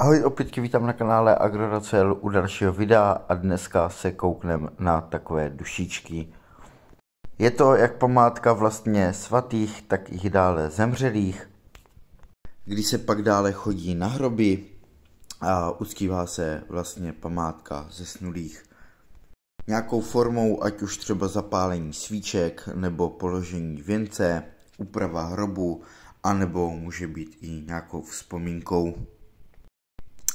Ahoj, opět tě vítám na kanále Agroracel u dalšího videa a dneska se kouknem na takové dušičky. Je to jak památka vlastně svatých, tak i dále zemřelých. Když se pak dále chodí na hroby a uctívá se vlastně památka zesnulých nějakou formou, ať už třeba zapálení svíček nebo položení věnce, úprava hrobu, anebo může být i nějakou vzpomínkou.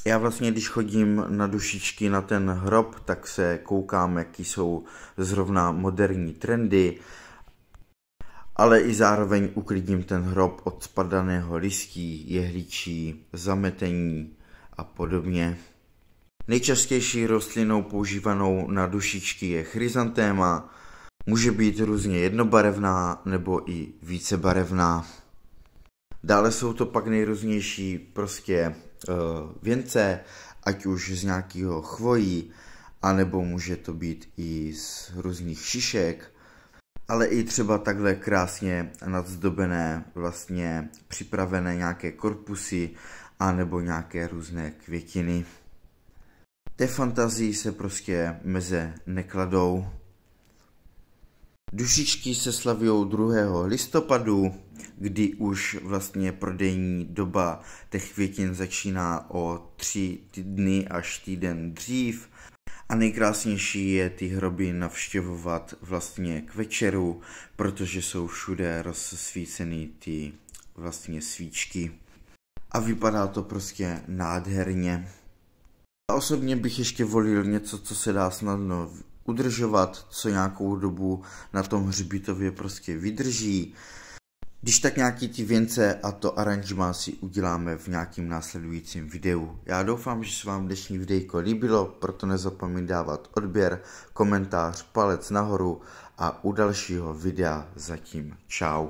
Já vlastně, když chodím na dušičky na ten hrob, tak se koukám, jaký jsou zrovna moderní trendy, ale i zároveň uklidím ten hrob od spadaného listí, jehličí, zametení a podobně. Nejčastější rostlinou používanou na dušičky je chryzantéma, může být různě jednobarevná nebo i vícebarevná. Dále jsou to pak nejrůznější prostě Eh, věnce, ať už z nějakého chvojí, anebo může to být i z různých šišek, ale i třeba takhle krásně nadzdobené, vlastně připravené nějaké korpusy, anebo nějaké různé květiny. Te fantazii se prostě meze nekladou. Dušičky se slaví 2. listopadu, kdy už vlastně prodejní doba těch květin začíná o tři dny až týden dřív. A nejkrásnější je ty hroby navštěvovat vlastně k večeru, protože jsou všude rozsvícený ty vlastně svíčky. A vypadá to prostě nádherně. A osobně bych ještě volil něco, co se dá snadno udržovat, co nějakou dobu na tom hřbitově prostě vydrží. Když tak nějaký ty věnce a to aranžma si uděláme v nějakým následujícím videu. Já doufám, že se vám dnešní videjko líbilo, proto nezapomeň dávat odběr, komentář, palec nahoru a u dalšího videa zatím čau.